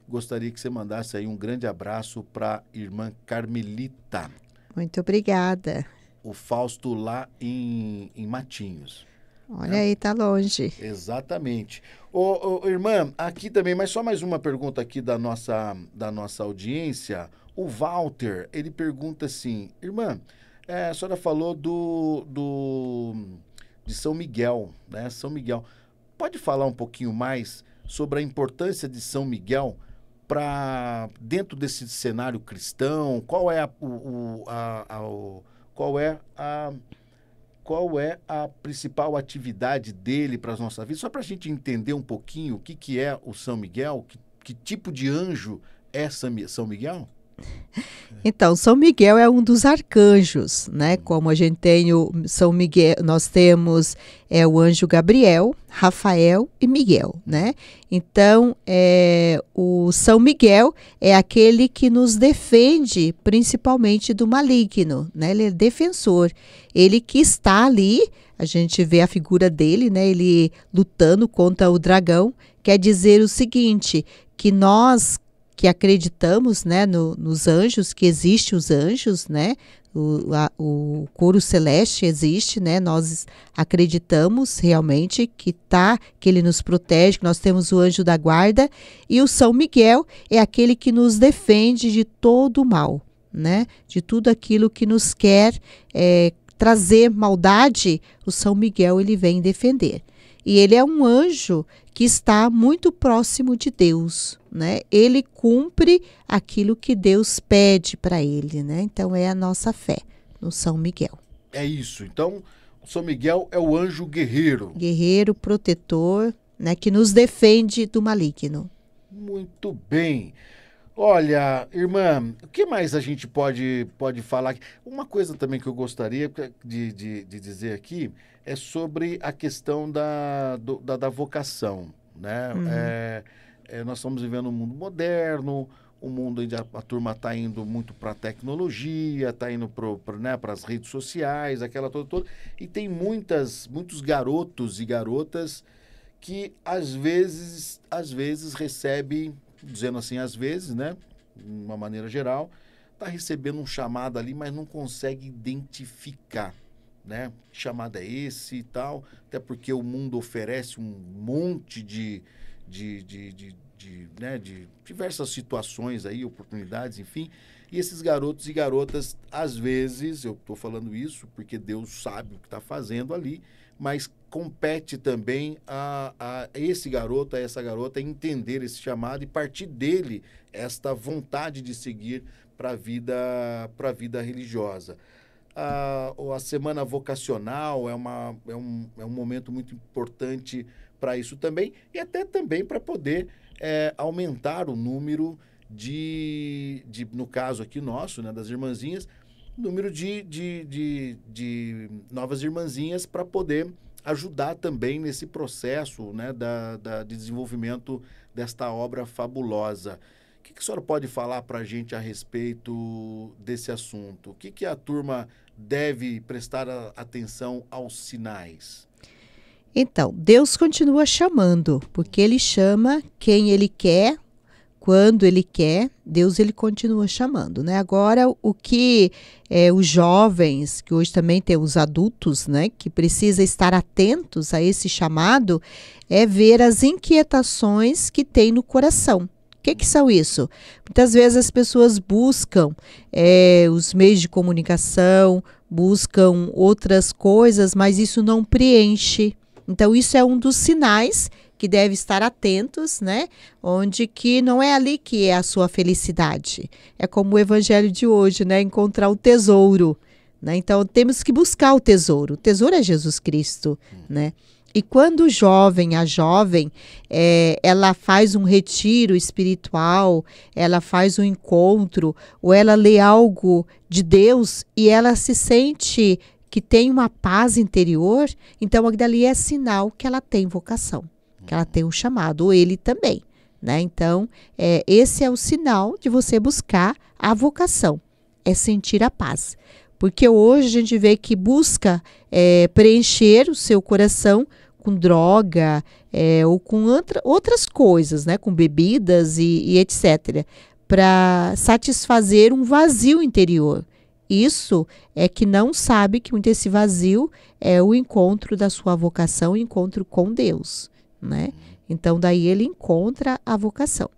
Gostaria que você mandasse aí um grande abraço para irmã Carmelita.
Muito obrigada.
O Fausto lá em, em Matinhos.
Olha né? aí, tá longe.
Exatamente. Ô, ô, irmã, aqui também, mas só mais uma pergunta aqui da nossa, da nossa audiência. O Walter, ele pergunta assim, irmã, é, a senhora falou do, do de São Miguel, né? São Miguel. Pode falar um pouquinho mais sobre a importância de São Miguel para dentro desse cenário cristão? Qual é a, o, a, a o, qual é a qual é a principal atividade dele para as nossas vidas, só para a gente entender um pouquinho o que, que é o São Miguel, que, que tipo de anjo é São Miguel?
Então, São Miguel é um dos arcanjos, né? Uhum. Como a gente tem o São Miguel, nós temos é o anjo Gabriel, Rafael e Miguel, né? Então, é, o São Miguel é aquele que nos defende principalmente do maligno, né? Ele é defensor, ele que está ali, a gente vê a figura dele, né? Ele lutando contra o dragão, quer dizer o seguinte, que nós que acreditamos né, no, nos anjos, que existem os anjos, né? O, a, o coro celeste existe, né? Nós acreditamos realmente que tá, que ele nos protege, que nós temos o anjo da guarda e o São Miguel é aquele que nos defende de todo o mal, né? De tudo aquilo que nos quer é, trazer maldade, o São Miguel ele vem defender. E ele é um anjo que está muito próximo de Deus, né? Ele cumpre aquilo que Deus pede para ele, né? Então é a nossa fé no São Miguel.
É isso. Então, São Miguel é o anjo guerreiro.
Guerreiro, protetor, né, que nos defende do maligno.
Muito bem. Olha, irmã, o que mais a gente pode, pode falar? Uma coisa também que eu gostaria de, de, de dizer aqui é sobre a questão da, do, da, da, vocação. Né? Uhum. É, é, nós estamos vivendo um mundo moderno, um mundo onde a, a turma está indo muito para a tecnologia, está indo para né, as redes sociais, aquela toda, toda. E tem muitas, muitos garotos e garotas que às vezes, às vezes recebem dizendo assim, às vezes, né? De uma maneira geral, está recebendo um chamado ali, mas não consegue identificar, né? Que chamado é esse e tal. Até porque o mundo oferece um monte de, de, de, de, de, né, de diversas situações aí, oportunidades, enfim. E esses garotos e garotas, às vezes, eu estou falando isso porque Deus sabe o que está fazendo ali, mas compete também a, a esse garoto, a essa garota, entender esse chamado e partir dele esta vontade de seguir para a vida, pra vida religiosa. A, a semana vocacional é, uma, é, um, é um momento muito importante para isso também e até também para poder é, aumentar o número de, de, no caso aqui nosso, né, das irmãzinhas, número de, de, de, de novas irmãzinhas para poder ajudar também nesse processo né, da, da de desenvolvimento desta obra fabulosa. O que, que a senhora pode falar para a gente a respeito desse assunto? O que, que a turma deve prestar atenção aos sinais?
Então, Deus continua chamando, porque Ele chama quem Ele quer quando ele quer, Deus ele continua chamando, né? Agora o que é, os jovens, que hoje também tem os adultos, né, que precisa estar atentos a esse chamado, é ver as inquietações que tem no coração. O que, que são isso? Muitas vezes as pessoas buscam é, os meios de comunicação, buscam outras coisas, mas isso não preenche. Então, isso é um dos sinais que deve estar atentos, né? Onde que não é ali que é a sua felicidade. É como o evangelho de hoje, né? Encontrar o tesouro. Né? Então temos que buscar o tesouro. O tesouro é Jesus Cristo, né? E quando o jovem, a jovem, é, ela faz um retiro espiritual, ela faz um encontro, ou ela lê algo de Deus e ela se sente que tem uma paz interior, então ali é sinal que ela tem vocação que ela tem um chamado, ou ele também. Né? Então, é, esse é o sinal de você buscar a vocação, é sentir a paz. Porque hoje a gente vê que busca é, preencher o seu coração com droga é, ou com outra, outras coisas, né? com bebidas e, e etc., para satisfazer um vazio interior. Isso é que não sabe que muito esse vazio é o encontro da sua vocação, o encontro com Deus né? Então daí ele encontra a vocação.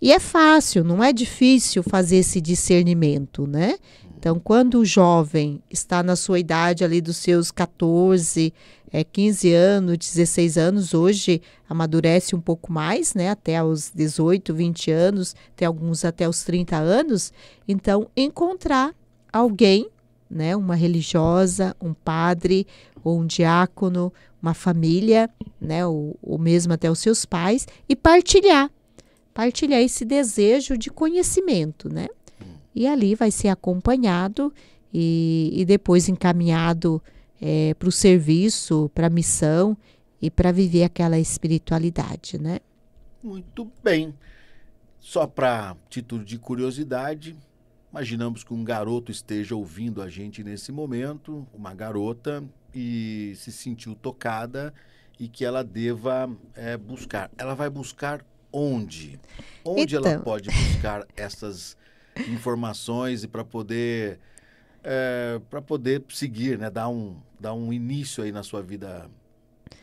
E é fácil, não é difícil fazer esse discernimento, né? Então, quando o jovem está na sua idade ali dos seus 14, é, 15 anos, 16 anos, hoje amadurece um pouco mais, né? Até os 18, 20 anos, tem alguns até os 30 anos. Então, encontrar alguém, né? Uma religiosa, um padre ou um diácono, uma família, né, ou, ou mesmo até os seus pais, e partilhar, partilhar esse desejo de conhecimento, né? Hum. E ali vai ser acompanhado e, e depois encaminhado é, para o serviço, para a missão e para viver aquela espiritualidade, né?
Muito bem. Só para título de curiosidade, imaginamos que um garoto esteja ouvindo a gente nesse momento, uma garota, e se sentiu tocada e que ela deva é, buscar. Ela vai buscar onde? Onde então... ela pode buscar essas informações e para poder é, eh, para poder seguir, né? Dar um, dar um início aí na sua vida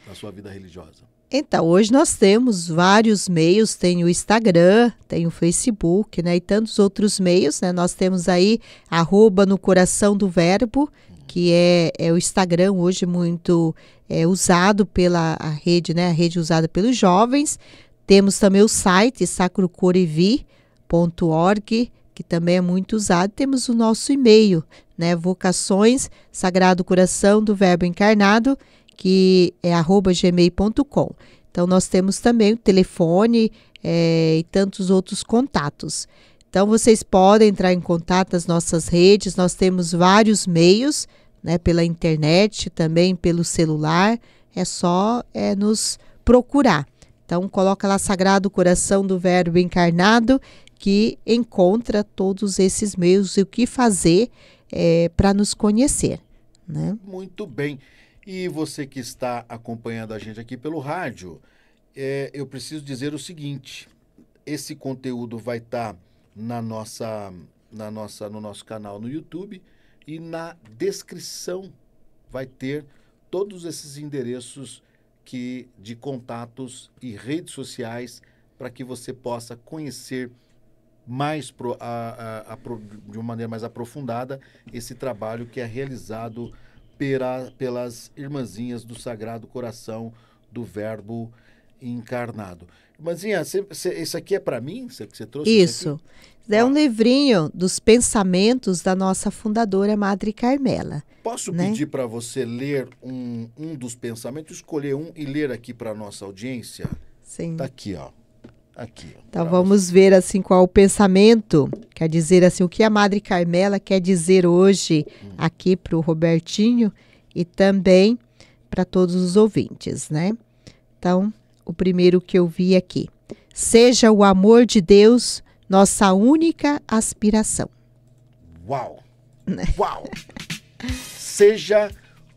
na sua vida religiosa.
Então, hoje nós temos vários meios, tem o Instagram, tem o Facebook, né, e tantos outros meios, né? Nós temos aí arroba no coração do verbo, que é, é o Instagram hoje muito é, usado pela a rede, né? A rede usada pelos jovens. Temos também o site sacrocorevi.org, que também é muito usado. Temos o nosso e-mail, né? Vocações Sagrado Coração do Verbo Encarnado, que é arroba gmail.com. Então, nós temos também o telefone é, e tantos outros contatos. Então, vocês podem entrar em contato nas nossas redes, nós temos vários meios né, pela internet, também pelo celular, é só é, nos procurar. Então, coloca lá Sagrado Coração do Verbo Encarnado, que encontra todos esses meios e o que fazer é, para nos conhecer. Né?
Muito bem. E você que está acompanhando a gente aqui pelo rádio, é, eu preciso dizer o seguinte: esse conteúdo vai estar tá na nossa, na nossa, no nosso canal no YouTube e na descrição vai ter todos esses endereços que de contatos e redes sociais para que você possa conhecer mais pro, a, a, a, de uma maneira mais aprofundada esse trabalho que é realizado pela, pelas irmãzinhas do Sagrado Coração do Verbo encarnado. Irmãzinha, esse isso aqui é para mim? Cê, que você trouxe isso.
É um livrinho dos pensamentos da nossa fundadora Madre Carmela.
Posso né? pedir para você ler um, um dos pensamentos, escolher um e ler aqui para nossa audiência? Sim. Tá aqui, ó. Aqui.
Então vamos você. ver assim qual o pensamento, quer dizer assim, o que a Madre Carmela quer dizer hoje hum. aqui para o Robertinho e também para todos os ouvintes, né? Então, o primeiro que eu vi aqui. Seja o amor de Deus nossa única aspiração. Uau! Né?
Uau! Seja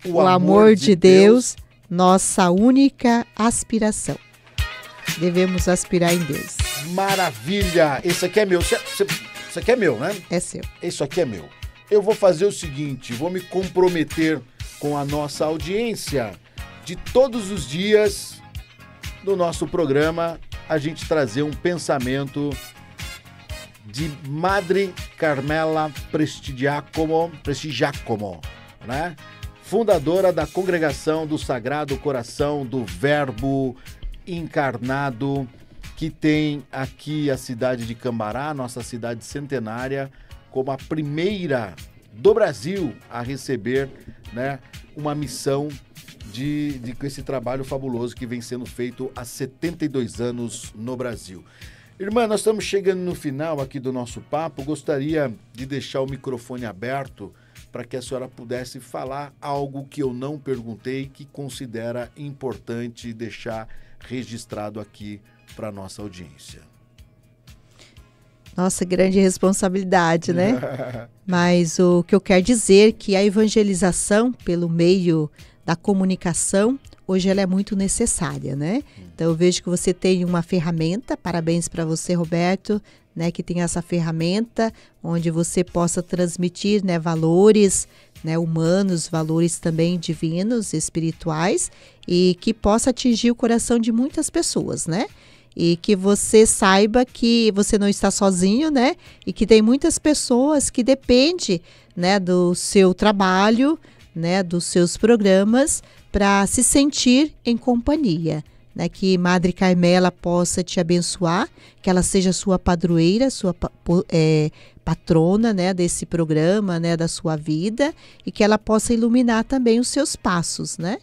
o, o amor, amor, de,
de Deus, Deus, nossa única aspiração. Devemos aspirar em Deus.
Maravilha! Esse aqui é meu. Isso é, aqui é meu, né? É seu. Isso aqui é meu. Eu vou fazer o seguinte: vou me comprometer com a nossa audiência de todos os dias do nosso programa a gente trazer um pensamento de Madre Carmela Prestigiacomo, Prestigiacomo, né? Fundadora da Congregação do Sagrado Coração do Verbo Encarnado, que tem aqui a cidade de Cambará, nossa cidade centenária, como a primeira do Brasil a receber, né, uma missão de, de esse trabalho fabuloso que vem sendo feito há 72 anos no Brasil. Irmã, nós estamos chegando no final aqui do nosso papo. Gostaria de deixar o microfone aberto para que a senhora pudesse falar algo que eu não perguntei que considera importante deixar registrado aqui para nossa audiência.
Nossa, grande responsabilidade, né? Mas o que eu quero dizer é que a evangelização pelo meio da comunicação hoje ela é muito necessária, né? Então eu vejo que você tem uma ferramenta, parabéns para você, Roberto, né, que tem essa ferramenta onde você possa transmitir, né, valores, né, humanos, valores também divinos, espirituais e que possa atingir o coração de muitas pessoas, né? e que você saiba que você não está sozinho, né? E que tem muitas pessoas que dependem, né, do seu trabalho, né, dos seus programas para se sentir em companhia. Né, que Madre Carmela possa te abençoar, que ela seja sua padroeira, sua é, patrona né, desse programa, né, da sua vida, e que ela possa iluminar também os seus passos, né?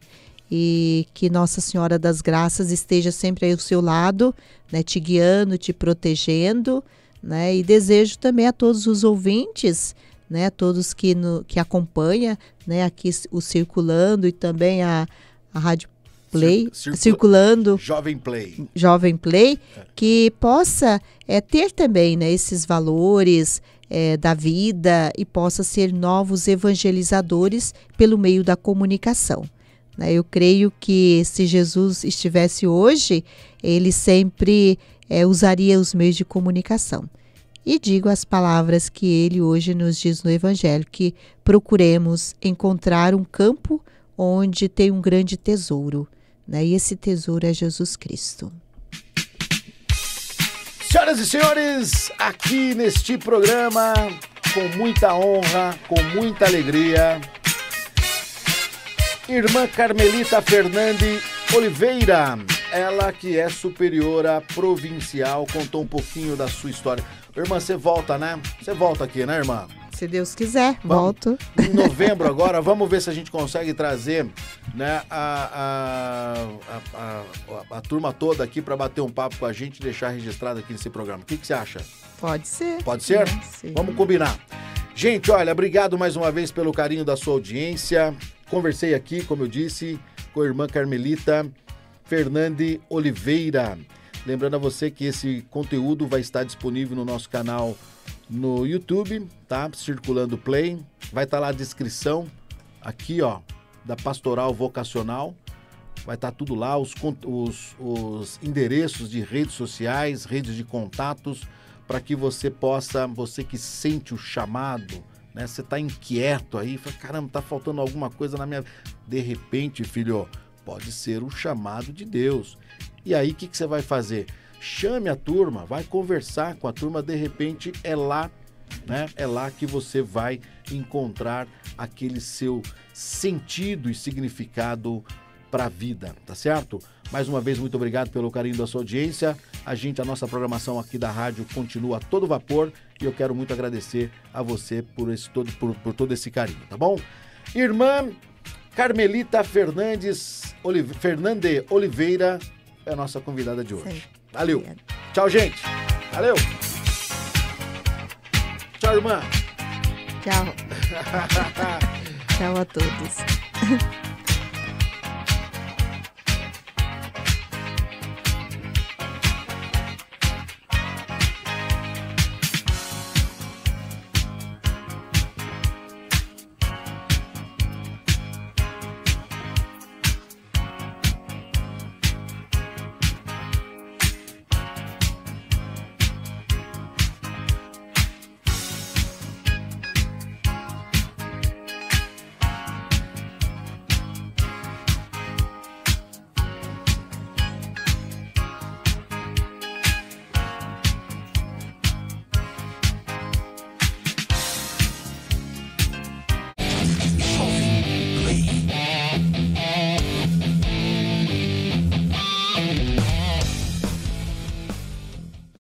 E que Nossa Senhora das Graças esteja sempre aí ao seu lado, né, te guiando, te protegendo, né? E desejo também a todos os ouvintes né? Todos que, no, que acompanha, né? Aqui o Circulando e também a, a Rádio Play, circulando.
Jovem Play.
Jovem Play, é. que possa é, ter também né, esses valores é, da vida e possa ser novos evangelizadores pelo meio da comunicação. Né? Eu creio que se Jesus estivesse hoje, ele sempre é, usaria os meios de comunicação e digo as palavras que ele hoje nos diz no Evangelho, que procuremos encontrar um campo onde tem um grande tesouro, né? e esse tesouro é Jesus Cristo.
Senhoras e senhores, aqui neste programa, com muita honra, com muita alegria, irmã Carmelita Fernandes Oliveira, ela que é superiora provincial, contou um pouquinho da sua história. Irmã, você volta, né? Você volta aqui, né, irmã?
Se Deus quiser, vamos, volto. Em
novembro agora, vamos ver se a gente consegue trazer né, a, a, a, a turma toda aqui para bater um papo com a gente e deixar registrado aqui nesse programa. O que, que você acha?
Pode ser. Pode ser? Sim.
Vamos combinar. Gente, olha, obrigado mais uma vez pelo carinho da sua audiência. Conversei aqui, como eu disse, com a irmã Carmelita Fernande Oliveira. Lembrando a você que esse conteúdo vai estar disponível no nosso canal no YouTube, tá? Circulando Play. Vai estar tá lá a descrição aqui, ó, da Pastoral Vocacional. Vai estar tá tudo lá, os, os, os endereços de redes sociais, redes de contatos, para que você possa, você que sente o chamado, né? Você está inquieto aí, fala, caramba, tá faltando alguma coisa na minha. De repente, filho, pode ser o chamado de Deus. E aí, o que, que você vai fazer? Chame a turma, vai conversar com a turma, de repente é lá né? É lá que você vai encontrar aquele seu sentido e significado para a vida, tá certo? Mais uma vez, muito obrigado pelo carinho da sua audiência. A gente, a nossa programação aqui da rádio continua a todo vapor e eu quero muito agradecer a você por, esse todo, por, por todo esse carinho, tá bom? Irmã Carmelita Fernandes Olive, Fernande Oliveira é a nossa convidada de hoje. Sim. Valeu. Obrigada. Tchau, gente. Valeu. Tchau, irmã.
Tchau. Tchau a todos.